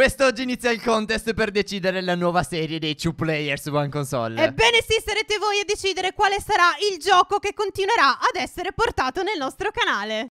Quest'oggi inizia il contest per decidere la nuova serie dei 2 Players One Console. Ebbene sì, sarete voi a decidere quale sarà il gioco che continuerà ad essere portato nel nostro canale.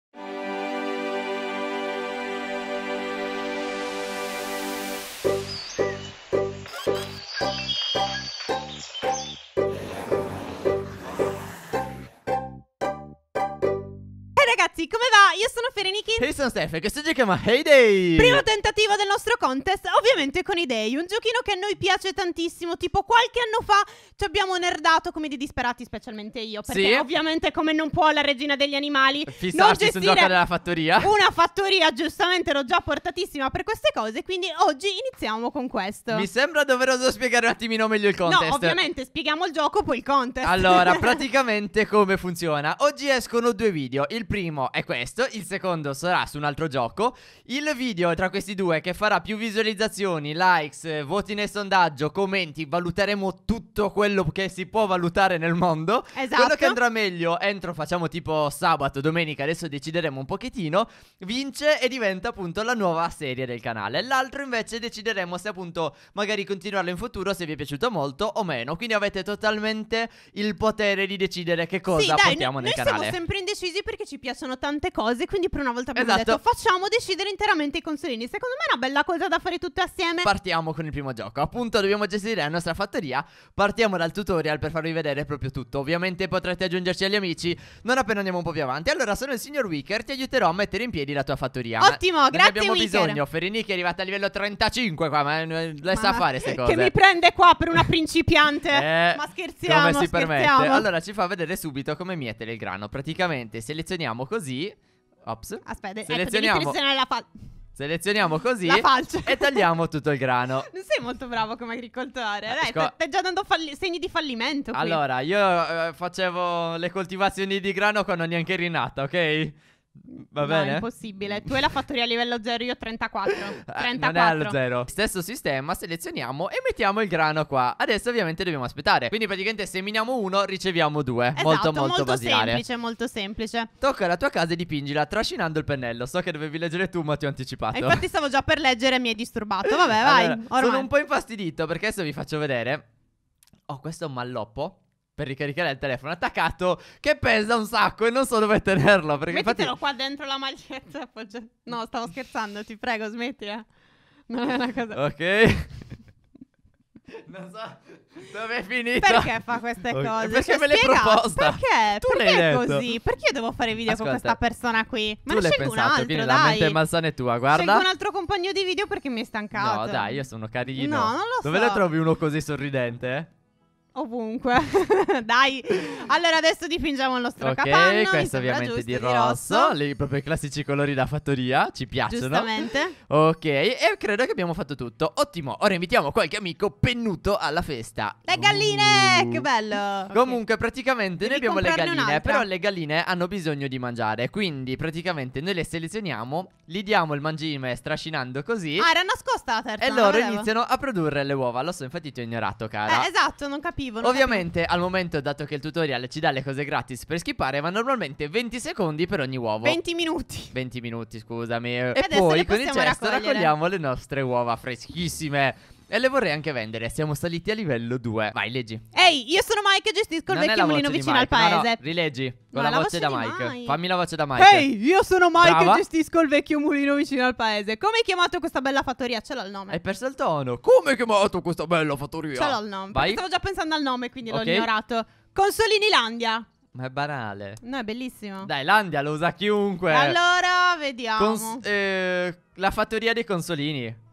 ragazzi, come va? Io sono Ferenikin. E io sono Steph, questo gioco chiama Heyday. Primo tentativo del nostro contest, ovviamente con i Day, un giochino che a noi piace tantissimo, tipo qualche anno fa ci abbiamo nerdato come dei disperati, specialmente io, perché sì. ovviamente come non può la regina degli animali Fissarsi non gestire della fattoria. Una fattoria, giustamente ero già portatissima per queste cose, quindi oggi iniziamo con questo. Mi sembra doveroso spiegare un attimino meglio il contest. No, ovviamente spieghiamo il gioco, poi il contest. Allora, praticamente come funziona? Oggi escono due video. Il primo è questo, il secondo sarà su un altro gioco. Il video tra questi due che farà più visualizzazioni, likes, eh, voti nel sondaggio, commenti, valuteremo tutto quello che si può valutare nel mondo. Esatto. Quello che esatto. andrà meglio entro facciamo tipo sabato, domenica, adesso decideremo un pochettino, vince e diventa appunto la nuova serie del canale. L'altro invece decideremo se appunto magari continuarlo in futuro se vi è piaciuto molto o meno. Quindi avete totalmente il potere di decidere che cosa sì, dai, portiamo nel canale. siamo sempre indecisi perché ci piacciono tante cose, quindi per una volta abbiamo esatto. detto facciamo decidere interamente i consolini. Secondo me è una bella cosa da fare tutte assieme. Partiamo con il primo gioco. Appunto, dobbiamo gestire la nostra fattoria. Partiamo dal tutorial per farvi vedere proprio tutto. Ovviamente potrete aggiungerci agli amici non appena andiamo un po' più avanti. Allora, sono il signor Wicker, ti aiuterò a mettere in piedi la tua fattoria. Ottimo, ne grazie abbiamo Wicker. bisogno. Ferini che è arrivata a livello 35 qua, ma eh, le sa fare queste cose. Che mi prende qua per una principiante. eh, ma scherziamo, Come si scherziamo. permette. Allora, ci fa vedere subito come mietere il grano. Praticamente selezioniamo così così. Ops. Aspetta, ecco, selezioniamo. Ecco, la fa- selezioniamo così e tagliamo tutto il grano. Non sei molto bravo come agricoltore. Dai, Sco- ecco. stai già dando falli- segni di fallimento. Qui. Allora, io eh, facevo le coltivazioni di grano quando neanche eri nata, ok? Va no, bene? è impossibile. Tu hai la fattoria a livello 0, io 34. 34. Ah, non è allo 0. Stesso sistema, selezioniamo e mettiamo il grano qua. Adesso ovviamente dobbiamo aspettare. Quindi praticamente seminiamo uno, riceviamo due. Esatto, molto molto, molto basilare. semplice, molto semplice. Tocca alla tua casa e dipingila trascinando il pennello. So che dovevi leggere tu, ma ti ho anticipato. E infatti stavo già per leggere e mi hai disturbato. Vabbè, vai. Allora, sono un po' infastidito perché adesso vi faccio vedere. Oh, questo è un malloppo per ricaricare il telefono attaccato che pesa un sacco e non so dove tenerlo. Perché Mettitelo infatti... qua dentro la maglietta. Appoggia... No, stavo scherzando, ti prego, smetti. Eh. Non è una cosa... Ok. non so dove è finito. Perché fa queste cose? Perché cioè, me spiega, le proposta? Perché? Tu perché è così? Perché io devo fare video Ascolta, con questa persona qui? Ma tu ne scelgo pensato, un altro, quindi dai. la mente malsana è tua, guarda. Scelgo un altro compagno di video perché mi è stancato. No, dai, io sono carino. No, non lo dove so. Dove la trovi uno così sorridente? Eh? ovunque. Dai, allora adesso dipingiamo il nostro okay, capanno. Ok, questo ovviamente di rosso, di rosso. Le, proprio i classici colori da fattoria, ci piacciono. Giustamente. Ok, e credo che abbiamo fatto tutto. Ottimo, ora invitiamo qualche amico pennuto alla festa. Le galline, uh. che bello. Comunque okay. praticamente Devi noi abbiamo le galline, però le galline hanno bisogno di mangiare, quindi praticamente noi le selezioniamo, gli diamo il mangime strascinando così. Ah, era nascosta la terza. E loro iniziano a produrre le uova, lo so, infatti ti ho ignorato, cara. Eh, esatto, non capisco vivo. Ovviamente capisco. al momento, dato che il tutorial ci dà le cose gratis per schippare, ma normalmente 20 secondi per ogni uovo. 20 minuti. 20 minuti, scusami. E, e poi con il cesto raccogliamo le nostre uova freschissime. E le vorrei anche vendere. Siamo saliti a livello 2. Vai, leggi. Ehi, io sono Mike e gestisco il vecchio mulino vicino Mike, al paese. No, no, rileggi con la, la, voce, da Mike. Mike. Fammi la voce da Mike. Ehi, io sono Mike Brava. e gestisco il vecchio mulino vicino al paese. Come hai chiamato questa bella fattoria? Ce l'ho il nome. Hai perso il tono. Come hai chiamato questa bella fattoria? Ce l'ho il nome. Vai. Stavo già pensando al nome, quindi okay. l'ho ignorato. Consolini Landia. Ma è banale. No, è bellissimo. Dai, Landia lo usa chiunque. Allora, vediamo. Cons eh, la fattoria dei consolini.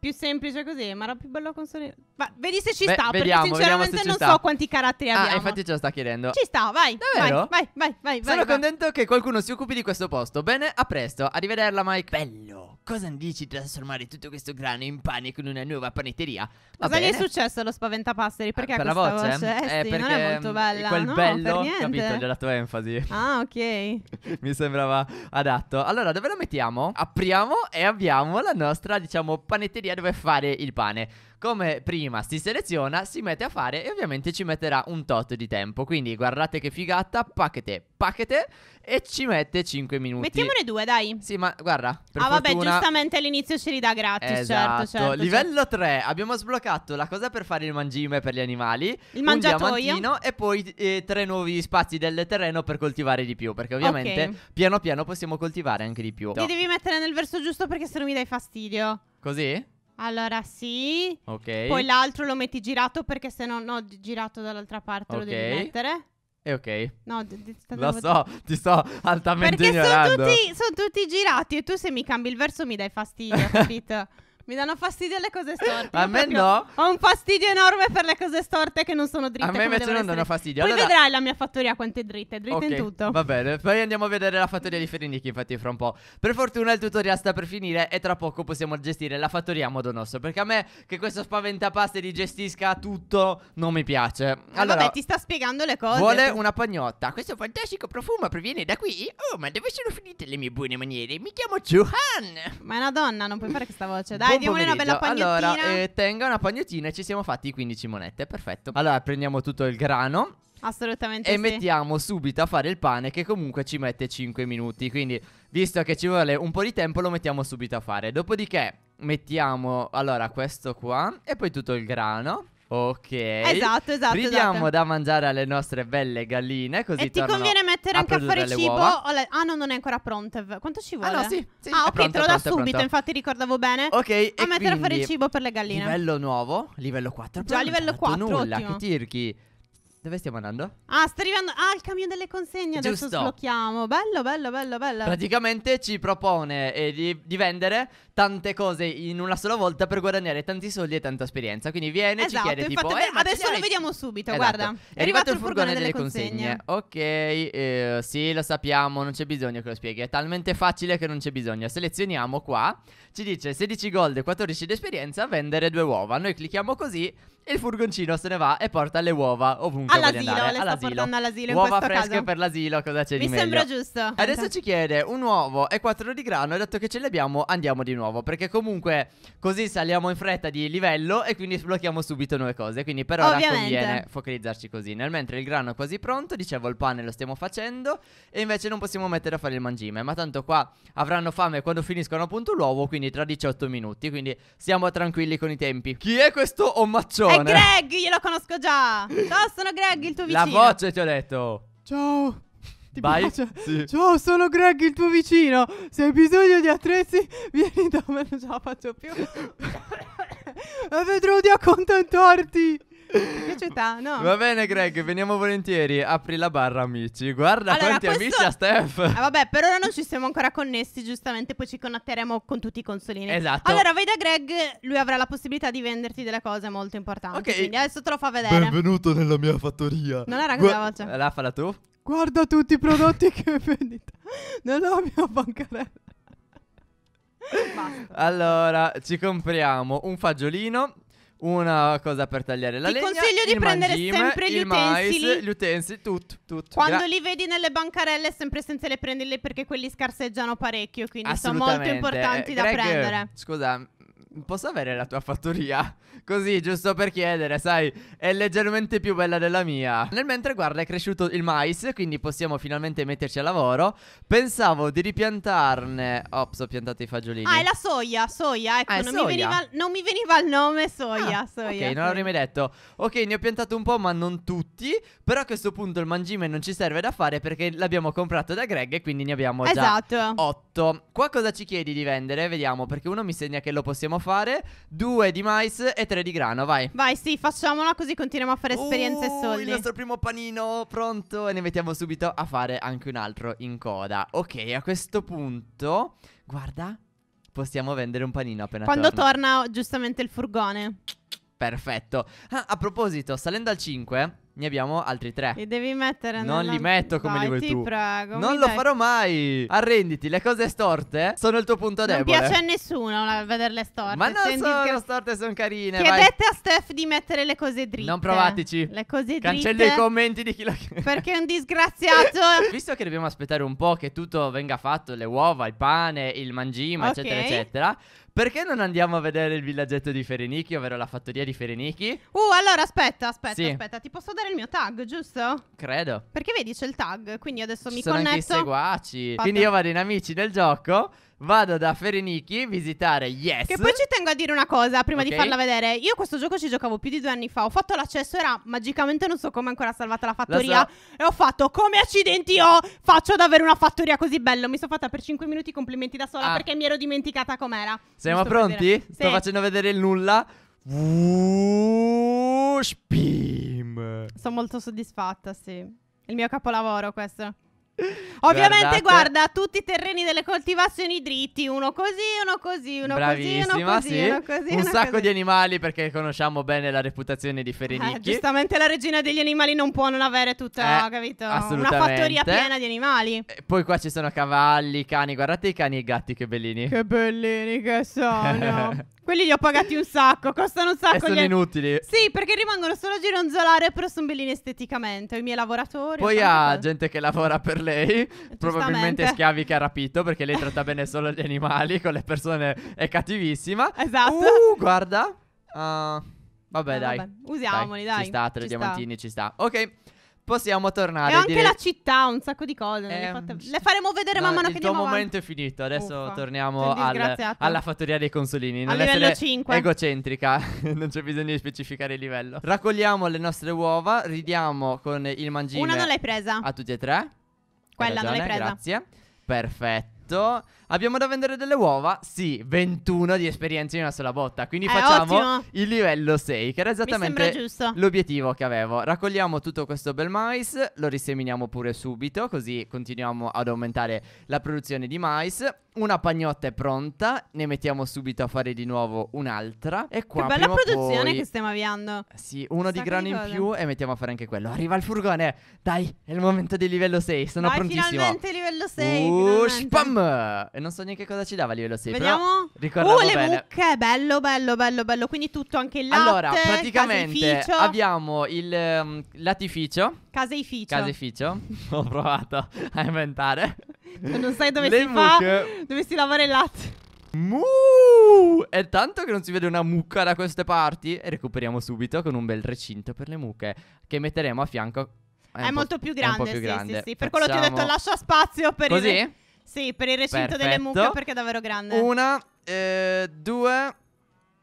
Più semplice così, ma era più bello con Sony. Ma vedi se ci Beh, sta, vediamo, perché sinceramente non sta. so quanti caratteri ah, abbiamo. Ah, infatti ce lo sta chiedendo. Ci sta, vai. Davvero? Vai, vai, vai. Sono vai, contento vai. che qualcuno si occupi di questo posto. Bene, a presto. Arrivederla, Mike. Bello. Cosa dici di trasformare tutto questo grano in pane con una nuova panetteria? Va Cosa bene. gli è successo allo spaventapasseri? Perché ah, per la voce? voce? Eh, eh, sì, non è molto bella. Quel no, bello, capito, della tua enfasi. Ah, ok. Mi sembrava adatto. Allora, dove lo mettiamo? Apriamo e abbiamo la nostra, diciamo, panetteria via dove fare il pane. Come prima si seleziona, si mette a fare e ovviamente ci metterà un tot di tempo. Quindi guardate che figata, pacchete, pacchete e ci mette 5 minuti. Mettiamone due, dai. Sì, ma guarda. Per ah, vabbè, fortuna... giustamente all'inizio ce li dà gratis. Certo, esatto. Certo, certo. Livello 3. Abbiamo sbloccato la cosa per fare il mangime per gli animali. Il mangiatoio. e poi eh, tre nuovi spazi del terreno per coltivare di più. Perché ovviamente okay. piano piano possiamo coltivare anche di più. Ti devi mettere nel verso giusto perché se no mi dai fastidio. Così? Allora sì. Ok. Poi l'altro lo metti girato perché se no, no, girato dall'altra parte lo devi mettere. E eh, ok. No, d- d- Lo so, ti sto altamente Perché sono tutti, son tutti girati e tu se mi cambi il verso mi dai fastidio, capito? Mi danno fastidio le cose storte. A me no. Ho un fastidio enorme per le cose storte che non sono dritte. A me invece non danno fastidio. Poi allora... vedrai la mia fattoria quante dritte, dritte okay, in tutto. Va bene, poi andiamo a vedere la fattoria di Ferinichi infatti fra un po'. Per fortuna il tutorial sta per finire e tra poco possiamo gestire la fattoria a modo nostro. Perché a me che questo spaventapaste di gestisca tutto non mi piace. Eh, allora, vabbè, ti sta spiegando le cose. Vuole una pagnotta. Questo fantastico profumo proviene da qui? Oh, ma dove sono finite le mie buone maniere? Mi chiamo Johan. Ma è una donna, non puoi fare questa voce. Dai, dai, diamole una bella pagnotina. Allora, eh, tenga una pagnotina e ci siamo fatti 15 monete, perfetto. Allora, prendiamo tutto il grano. Assolutamente e sì. mettiamo subito a fare il pane che comunque ci mette 5 minuti, quindi visto che ci vuole un po' di tempo lo mettiamo subito a fare. Dopodiché mettiamo allora questo qua e poi tutto il grano. Ok. Esatto, esatto. Ridiamo esatto. da mangiare alle nostre belle galline. Così e ti conviene mettere anche a fare cibo. Le... Ah, no, non è ancora pronto. Quanto ci ah, vuole? Ah, no, sì, sì. Ah, ok, pronto, te lo da subito. Pronto. Infatti, ricordavo bene. Ok. A mettere a fare cibo per le galline. Livello nuovo, livello 4. Già, livello 4. Nulla, ottimo. che tirchi. Dove stiamo andando? Ah, sta arrivando. Ah, il camion delle consegne. Giusto. Adesso sblocchiamo. Bello, bello, bello, bello. Praticamente ci propone eh, di, di, vendere tante cose in una sola volta per guadagnare tanti soldi e tanta esperienza. Quindi viene, esatto, eh, ci chiede tipo. Eh, adesso lo vediamo subito. Esatto. Guarda, è, arrivato, il furgone, delle, consegne. consegne. Ok, eh, sì, lo sappiamo. Non c'è bisogno che lo spieghi. È talmente facile che non c'è bisogno. Selezioniamo qua. Ci dice 16 gold e 14 di esperienza. Vendere due uova. Noi clicchiamo così il furgoncino se ne va e porta le uova ovunque all'asilo, andare. Le all'asilo. sta portando all'asilo uova in questo fresche per l'asilo, cosa c'è Mi di meglio? Mi sembra giusto. Adesso ci chiede un uovo e quattro di grano e dato che ce li abbiamo andiamo di nuovo perché comunque così saliamo in fretta di livello e quindi sblocchiamo subito nuove cose. Quindi per ora Ovviamente. conviene focalizzarci così. Nel mentre il grano è quasi pronto, dicevo il pane lo stiamo facendo e invece non possiamo mettere a fare il mangime, ma tanto qua avranno fame quando finiscono appunto l'uovo, quindi tra 18 minuti, quindi siamo tranquilli con i tempi. Chi è questo omacciolo? È Greg, glielo conosco già. Ciao, sono Greg, il tuo vicino. La voce ti ho detto. Ciao. Ti Vai. Sì. Ciao, sono Greg, il tuo vicino. Se hai bisogno di attrezzi, vieni da me, non ce la faccio più. e Vedrò di accontentarti piaciuta, no? Va bene, Greg, veniamo volentieri. Apri la barra, amici. Guarda allora, quanti questo... amici a Steph. Ah, vabbè, per ora non ci siamo ancora connessi, giustamente. Poi ci connetteremo con tutti i consolini. Esatto. Allora, vedi a Greg, lui avrà la possibilità di venderti delle cose molto importanti. Ok. Quindi adesso te lo fa vedere. Benvenuto nella mia fattoria. Non era questa Gua- voce. La falla tu? Guarda tutti i prodotti che hai vendite nella mia bancarella. Basta. Allora, ci compriamo un fagiolino una cosa per tagliare la Ti legna. Ti consiglio di prendere mangime, sempre gli utensili. Mais, gli utensili, tutto, tutto. Quando Gra- li vedi nelle bancarelle, sempre senza le prenderle perché quelli scarseggiano parecchio. Quindi sono molto importanti eh, Greg, da prendere. Scusa, Posso avere la tua fattoria? Così, giusto per chiedere, sai, è leggermente più bella della mia. Nel mentre, guarda, è cresciuto il mais, quindi possiamo finalmente metterci al lavoro. Pensavo di ripiantarne... Ops, ho piantato i fagiolini. Ah, è la soia, soia, ecco, ah, non, soia. Mi veniva, non, Mi veniva, il nome soia, ah, soia. Ok, soia. non l'avrei mai detto. Ok, ne ho piantato un po', ma non tutti. Però a questo punto il mangime non ci serve da fare perché l'abbiamo comprato da Greg e quindi ne abbiamo esatto. già otto. 8. Qua cosa ci chiedi di vendere? Vediamo, perché uno mi segna che lo possiamo fare. Due di mais e tre di grano, vai. Vai, sì, facciamola così continuiamo a fare esperienze uh, e soldi. Il nostro primo panino pronto e ne mettiamo subito a fare anche un altro in coda. Ok, a questo punto, guarda, possiamo vendere un panino appena Quando torna, torna giustamente il furgone. Perfetto. Ah, a proposito, salendo al 5 ne abbiamo altri tre. Li devi mettere Non nella... li metto come Dai, li vuoi ti tu. prego. Non lo dai. farò mai. Arrenditi, le cose storte sono il tuo punto non debole. Non piace a nessuno la- vederle storte. Ma non Senti sono che... storte, sono carine. Chiedete vai. a Steph di mettere le cose dritte. Non provateci. Le cose dritte. Cancello i commenti di chi lo chiede. Perché è un disgraziato. Visto che dobbiamo aspettare un po' che tutto venga fatto, le uova, il pane, il mangima, okay. eccetera, eccetera. Perché non andiamo a vedere il villaggetto di Ferenichi, ovvero la fattoria di Ferenichi? Uh, allora aspetta, aspetta, sì. aspetta, ti posso dare il mio tag, giusto? Credo. Perché vedi c'è il tag, quindi adesso Ci mi sono connetto. Sono anche i seguaci. Fatto. Quindi io vado in amici del gioco vado da Fereniki visitare Yes. Che poi ci tengo a dire una cosa prima okay. di farla vedere. Io questo gioco ci giocavo più di due anni fa. Ho fatto l'accesso, era magicamente non so come ancora salvata la fattoria. so. E ho fatto come accidenti ho, faccio ad avere una fattoria così bella. Mi sono fatta per 5 minuti complimenti da sola ah. perché mi ero dimenticata com'era. Siamo Giusto pronti? Sto facendo vedere il nulla. Spim. Sono molto soddisfatta, sì. Il mio capolavoro questo. Ovviamente, Guardate. guarda tutti i terreni delle coltivazioni dritti, uno così, uno così, uno così, uno così, sì. uno così. un uno sacco così. di animali perché conosciamo bene la reputazione di Ferenicchi. Eh, giustamente la regina degli animali non può non avere tutta, Eh, capito? Una fattoria piena di animali. E poi qua ci sono cavalli, cani, guardate i cani e i gatti che bellini. Che bellini che sono. Quelli li ho pagati un sacco, costano un sacco. E sono gli... inutili. Sì, perché rimangono solo a gironzolare, però sono bellini esteticamente. I miei lavoratori. Poi ha cose. gente che lavora per lei, probabilmente schiavi che ha rapito, perché lei tratta bene solo gli animali, con le persone è cattivissima. Esatto. Uh, guarda. Uh, vabbè, eh, dai. Vabbè. Usiamoli, dai. dai. Ci sta, tre ci diamantini, sta. ci sta. Ok. Possiamo tornare. E anche dire... la città, un sacco di cose. Eh, fatte... Le faremo vedere no, man mano che andiamo Il tuo momento avanti. è finito. Adesso Uffa, torniamo al, alla fattoria dei consolini. Non livello 5. Egocentrica. non c'è bisogno di specificare il livello. Raccogliamo le nostre uova. Ridiamo con il mangino. Una non l'hai presa. A tutti e tre. Quella ragione, non l'hai presa. Grazie. Perfetto fatto. Abbiamo da vendere delle uova? Sì, 21 di esperienza in una sola botta. Quindi eh, facciamo ottimo. il livello 6, che era esattamente l'obiettivo che avevo. Raccogliamo tutto questo bel mais, lo riseminiamo pure subito, così continuiamo ad aumentare la produzione di mais. Una pagnotta è pronta, ne mettiamo subito a fare di nuovo un'altra. E qua che bella produzione poi... che stiamo avviando. Sì, uno di grano in più e mettiamo a fare anche quello. Arriva il furgone, dai, è il momento del livello 6, sono Vai, prontissimo. finalmente livello 6. Uh, finalmente. spam! Ehm, e non so neanche cosa ci dava a livello 6. Vediamo. Ricordiamo uh, le bene. mucche, bello, bello, bello, bello. Quindi tutto anche il latte, Allora, praticamente caseificio. abbiamo il um, latificio. Caseificio. Caseificio. Ho provato a inventare. Non sai dove le si mucche. fa, dove si lavora il latte. Mu! È tanto che non si vede una mucca da queste parti. E recuperiamo subito con un bel recinto per le mucche che metteremo a fianco. È, è molto più grande, più sì, grande. sì, sì, Per Facciamo... quello ti ho detto lascia spazio per Così? il... Sì, per il recinto Perfetto. delle mucche perché è davvero grande. Una, eh, due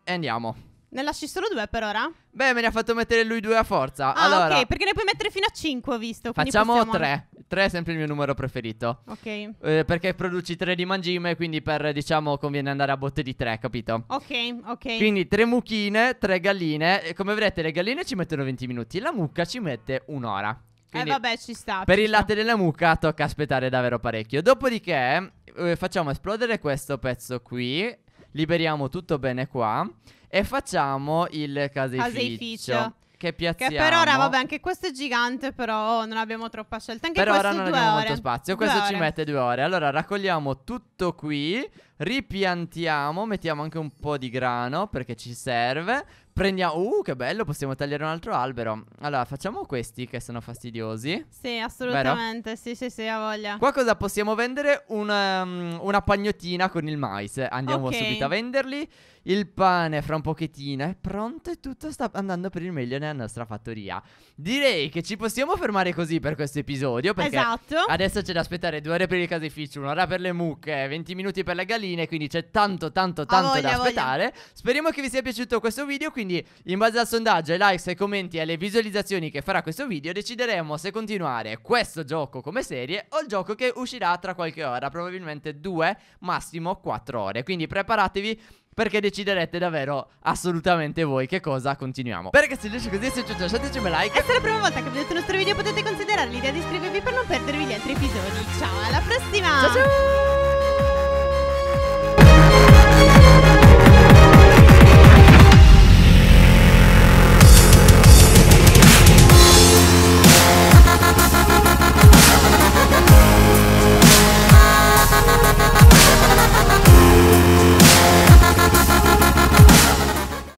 e andiamo. Ne lasci solo due per ora? Beh, me ne ha fatto mettere lui due a forza. Ah, allora, ok, perché ne puoi mettere fino a cinque, ho visto. Facciamo possiamo... tre. Tre è sempre il mio numero preferito. Ok. Eh, perché produci tre di mangime, quindi per, diciamo, conviene andare a botte di tre, capito? Ok, ok. Quindi tre mucchine, tre galline. come vedrete, le galline ci mettono 20 minuti, la mucca ci mette un'ora. Quindi, eh vabbè, ci sta. Per ci il latte sta. della mucca tocca aspettare davvero parecchio. Dopodiché eh, facciamo esplodere questo pezzo qui. Liberiamo tutto bene qua. E facciamo il caseificio. Caseificio. Che piazziamo. Che per ora, vabbè, anche questo è gigante, però non abbiamo troppa scelta. Anche per questo ora non abbiamo ore. molto spazio. Questo due ci mette due ore. Allora, raccogliamo tutto qui, ripiantiamo, mettiamo anche un po' di grano perché ci serve. Prendiamo. Uh, che bello, possiamo tagliare un altro albero. Allora, facciamo questi che sono fastidiosi. Sì, assolutamente. Vero? Sì, sì, sì, ha voglia. Qua cosa possiamo vendere? Una, um, ehm, una pagnotina con il mais. Andiamo okay. subito a venderli. Il pane fra un pochettino è pronto e tutto sta andando per il meglio nella nostra fattoria. Direi che ci possiamo fermare così per questo episodio. Perché esatto. adesso c'è da aspettare due ore per il caseificio, un'ora per le mucche, 20 minuti per le galline. Quindi c'è tanto, tanto, tanto voglia, da aspettare. Voglia. Speriamo che vi sia piaciuto questo video. Quindi quindi in base al sondaggio, ai likes, ai commenti e alle visualizzazioni che farà questo video decideremo se continuare questo gioco come serie o il gioco che uscirà tra qualche ora, probabilmente due, massimo quattro ore. Quindi preparatevi perché deciderete davvero assolutamente voi che cosa continuiamo. Perché se riesce così, se piace lasciateci un like. E se è la prima volta che vedete il nostro video potete considerare l'idea di iscrivervi per non perdervi gli altri episodi. Ciao, alla prossima! Ciao ciao!